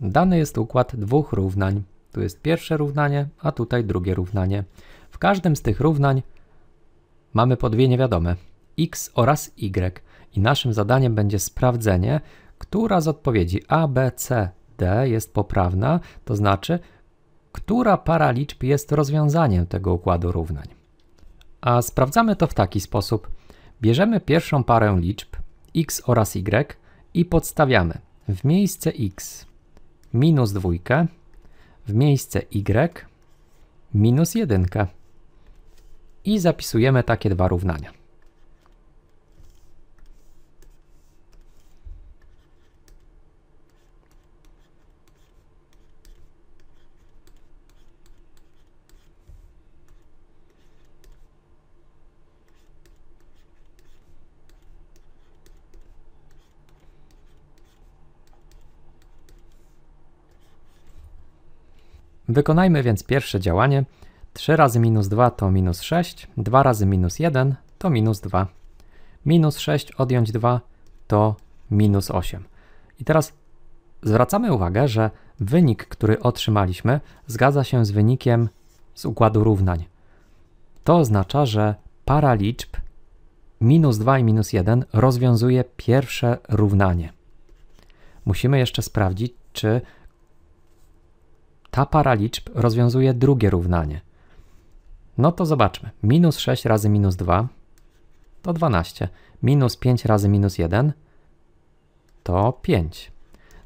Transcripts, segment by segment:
Dany jest układ dwóch równań. Tu jest pierwsze równanie, a tutaj drugie równanie. W każdym z tych równań mamy po dwie niewiadome x oraz y i naszym zadaniem będzie sprawdzenie, która z odpowiedzi A, B, C, D jest poprawna, to znaczy, która para liczb jest rozwiązaniem tego układu równań. A sprawdzamy to w taki sposób. Bierzemy pierwszą parę liczb x oraz y i podstawiamy w miejsce x minus dwójkę, w miejsce y minus jedynkę. I zapisujemy takie dwa równania. Wykonajmy więc pierwsze działanie. 3 razy minus 2 to minus 6, 2 razy minus 1 to minus 2. Minus 6 odjąć 2 to minus 8. I teraz zwracamy uwagę, że wynik, który otrzymaliśmy, zgadza się z wynikiem z układu równań. To oznacza, że para liczb minus 2 i minus 1 rozwiązuje pierwsze równanie. Musimy jeszcze sprawdzić, czy ta para liczb rozwiązuje drugie równanie. No to zobaczmy. Minus 6 razy minus 2 to 12. Minus 5 razy minus 1 to 5.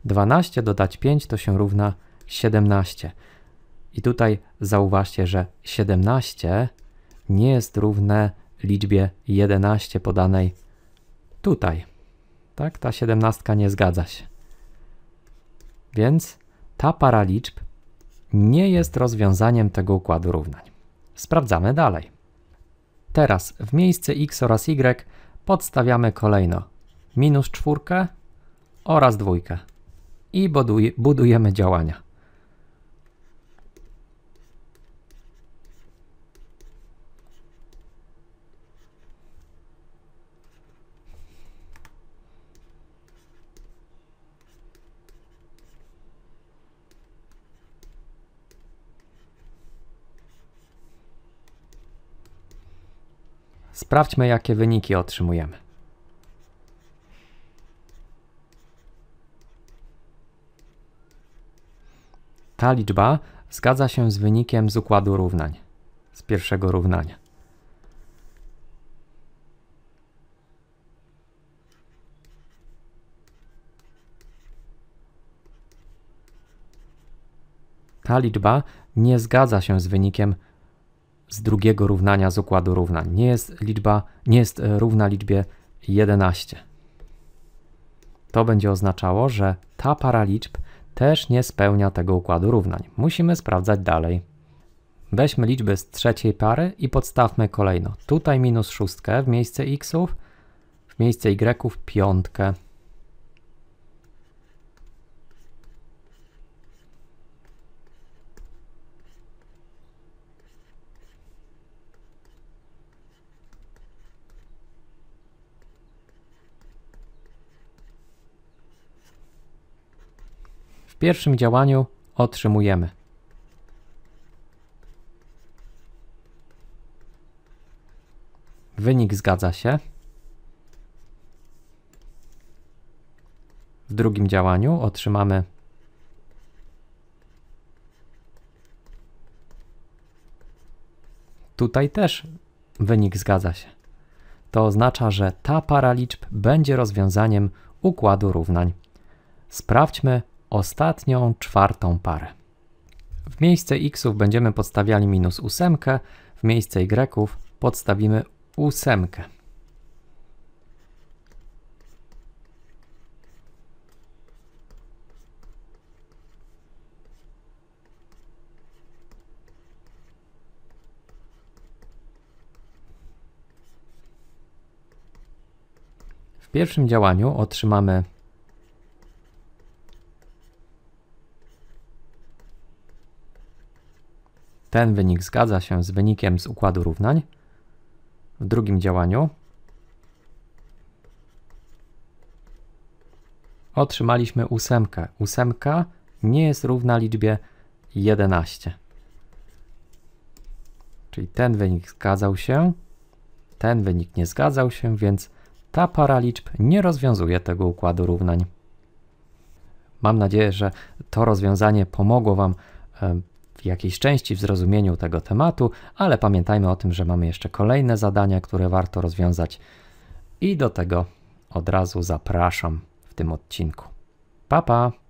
12 dodać 5 to się równa 17. I tutaj zauważcie, że 17 nie jest równe liczbie 11 podanej tutaj. Tak, ta 17 nie zgadza się. Więc ta para liczb nie jest rozwiązaniem tego układu równań. Sprawdzamy dalej. Teraz w miejsce x oraz y podstawiamy kolejno minus czwórkę oraz dwójkę i budujemy działania. Sprawdźmy, jakie wyniki otrzymujemy. Ta liczba zgadza się z wynikiem z układu równań, z pierwszego równania. Ta liczba nie zgadza się z wynikiem z drugiego równania z układu równań. Nie jest liczba, nie jest e, równa liczbie 11. To będzie oznaczało, że ta para liczb też nie spełnia tego układu równań. Musimy sprawdzać dalej. Weźmy liczby z trzeciej pary i podstawmy kolejno. Tutaj minus szóstkę w miejsce xów, w miejsce y piątkę. pierwszym działaniu otrzymujemy. Wynik zgadza się. W drugim działaniu otrzymamy Tutaj też wynik zgadza się. To oznacza, że ta para liczb będzie rozwiązaniem układu równań. Sprawdźmy ostatnią, czwartą parę. W miejsce xów będziemy podstawiali minus ósemkę, w miejsce y podstawimy ósemkę. W pierwszym działaniu otrzymamy Ten wynik zgadza się z wynikiem z układu równań. W drugim działaniu otrzymaliśmy ósemkę. Ósemka nie jest równa liczbie 11. Czyli ten wynik zgadzał się, ten wynik nie zgadzał się, więc ta para liczb nie rozwiązuje tego układu równań. Mam nadzieję, że to rozwiązanie pomogło Wam e, w jakiejś części w zrozumieniu tego tematu, ale pamiętajmy o tym, że mamy jeszcze kolejne zadania, które warto rozwiązać i do tego od razu zapraszam w tym odcinku. Pa pa!